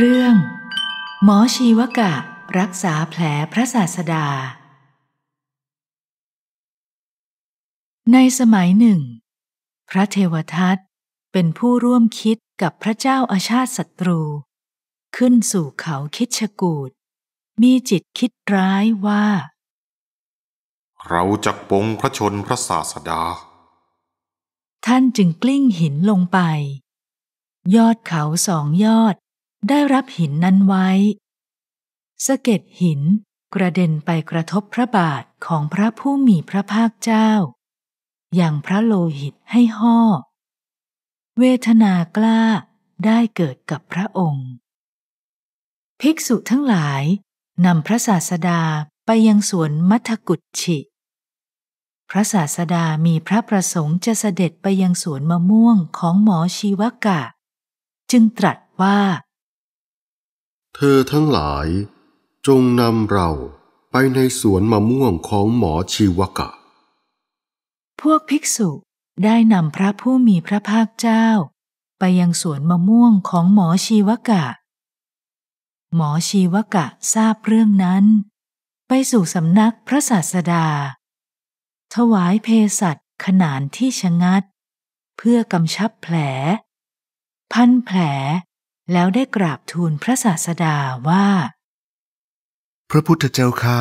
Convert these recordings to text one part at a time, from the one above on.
เรื่อง หมอชีวกะรักษาแผลพระศาสดา ในสมัยหนึ่ง พระเทวทัตเป็นผู้ร่วมคิดกับพระเจ้าอาชาติศัตรู ขึ้นสู่เขาคิดชกูดมีจิตคิดร้ายว่า เราจะปงพระชนพระศาสดา ท่านจึงกลิ้งหินลงไป ยอดเขาสองยอดได้รับหินนั้นไว้สะเก็ดหินกระเด็นไปกระทบพระบาทของพระผู้มีพระภาคเจ้า อย่างพระโลหิตให้ห่อ เวทนากล้าได้เกิดกับพระองค์ ภิกษุทั้งหลายนำพระศาสดาไปยังสวนมัทกุจฉิ พระศาสดามีพระประสงค์จะเสด็จไปยังสวนมะม่วงของหมอชีวกะ จึงตรัสว่าเธอทั้งหลายจงนำเราไปในสวนมะม่วงของหมอชีวกะ พวกภิกษุได้นำพระผู้มีพระภาคเจ้า ไปยังสวนมะม่วงของหมอชีวกะ หมอชีวกะทราบเรื่องนั้น ไปสู่สำนักพระศาสดา ถวายเพสัตขนานที่ชะงัด เพื่อกำชับแผล พันแผลแล้วได้กราบทูลพระศาสดาว่า พระพุทธเจ้าข้า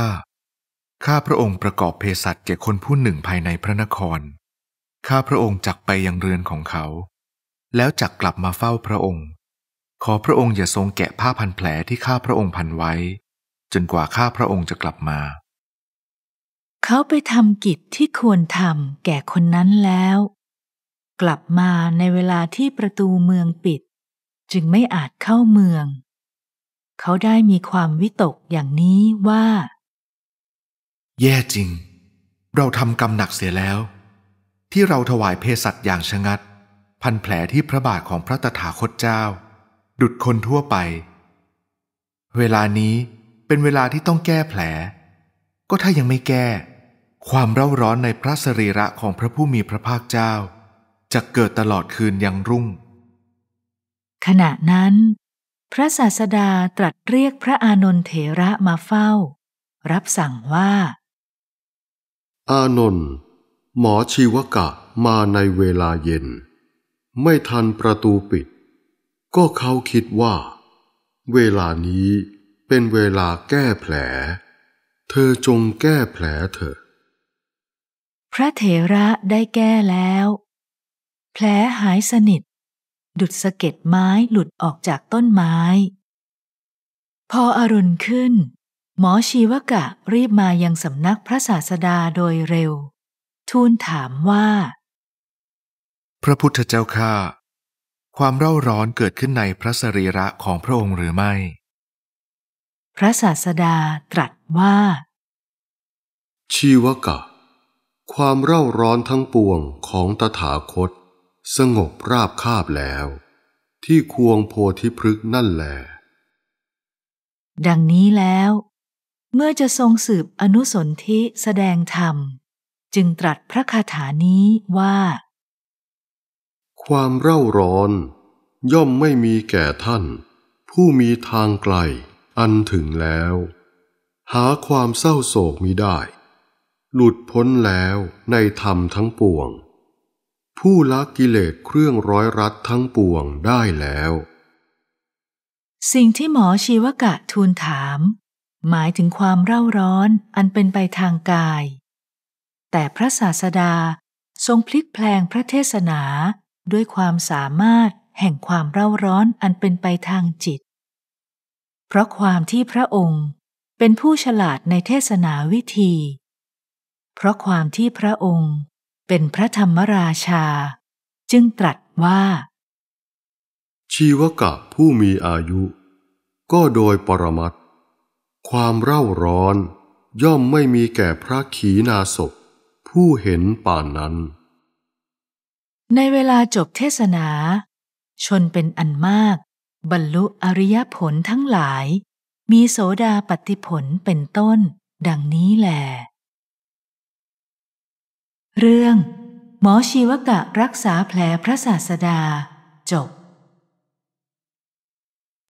ข้าพระองค์ประกอบเภสัชแก่คนผู้หนึ่งภายในพระนคร ข้าพระองค์จักไปยังเรือนของเขา แล้วจักกลับมาเฝ้าพระองค์ ขอพระองค์อย่าทรงแกะผ้าพันแผลที่ข้าพระองค์พันไว้ จนกว่าข้าพระองค์จะกลับมา เขาไปทำกิจที่ควรทำแก่คนนั้นแล้ว กลับมาในเวลาที่ประตูเมืองปิดจึงไม่อาจเข้าเมือง เขาได้มีความวิตกอย่างนี้ว่า แย่จริง เราทำกรรมหนักเสียแล้ว ที่เราถวายเพศัต์อย่างชงัด พันแผลที่พระบาทของพระตถาคตเจ้า ดุดคนทั่วไป เวลานี้เป็นเวลาที่ต้องแก้แผล ก็ถ้ายังไม่แก้ ความเร่าร้อนในพระสรีระของพระผู้มีพระภาคเจ้า จะเกิดตลอดคืน ยังรุ่งขณะนั้น พระศาสดาตรัสเรียกพระอานนท์เถระมาเฝ้ารับสั่งว่า อานนท์หมอชีวกะมาในเวลาเย็น ไม่ทันประตูปิด ก็เขาคิดว่าเวลานี้เป็นเวลาแก้แผล เธอจงแก้แผลเถอะ พระเถระได้แก้แล้ว แผลหายสนิทดุดสะเก็ดไม้หลุดออกจากต้นไม้ พออารุณขึ้น หมอชีวกะรีบมายังสำนักพระศาสดาโดยเร็ว ทูลถามว่า พระพุทธเจ้าข้าความเร่าร้อนเกิดขึ้นในพระสรีระของพระองค์หรือไม่ พระศาสดาตรัสว่า ชีวกะ ความเร่าร้อนทั้งปวงของตถาคตสงบราบคาบแล้ว ที่ควงโพธิพฤกนั่นแหลดังนี้แล้ว เมื่อจะทรงสืบอนุสนธิแสดงธรรม จึงตรัสพระคาถานี้ว่า ความเร่าร้อนย่อมไม่มีแก่ท่าน ผู้มีทางไกล อันถึงแล้ว หาความเศร้าโศกมิได้ หลุดพ้นแล้วในธรรมทั้งปวงผู้ละกิเลสเครื่องร้อยรัดทั้งปวงได้แล้ว สิ่งที่หมอชีวกะทูลถาม หมายถึงความเร่าร้อนอันเป็นไปทางกาย แต่พระศาสดาทรงพลิกแพลงพระเทศนาด้วยความสามารถแห่งความเร่าร้อนอันเป็นไปทางจิต เพราะความที่พระองค์เป็นผู้ฉลาดในเทศนาวิธี เพราะความที่พระองค์เป็นพระธรรมราชา จึงตรัสว่า ชีวกะผู้มีอายุ ก็โดยปรมัตความเร่าร้อนย่อมไม่มีแก่พระขีณาศพผู้เห็นป่านนั้น ในเวลาจบเทศนา ชนเป็นอันมาก บรรลุอริยผลทั้งหลาย มีโสดาปฏิผลเป็นต้นดังนี้แหละเรื่อง หมอชีวกะรักษาแผลพระศาสดา จบ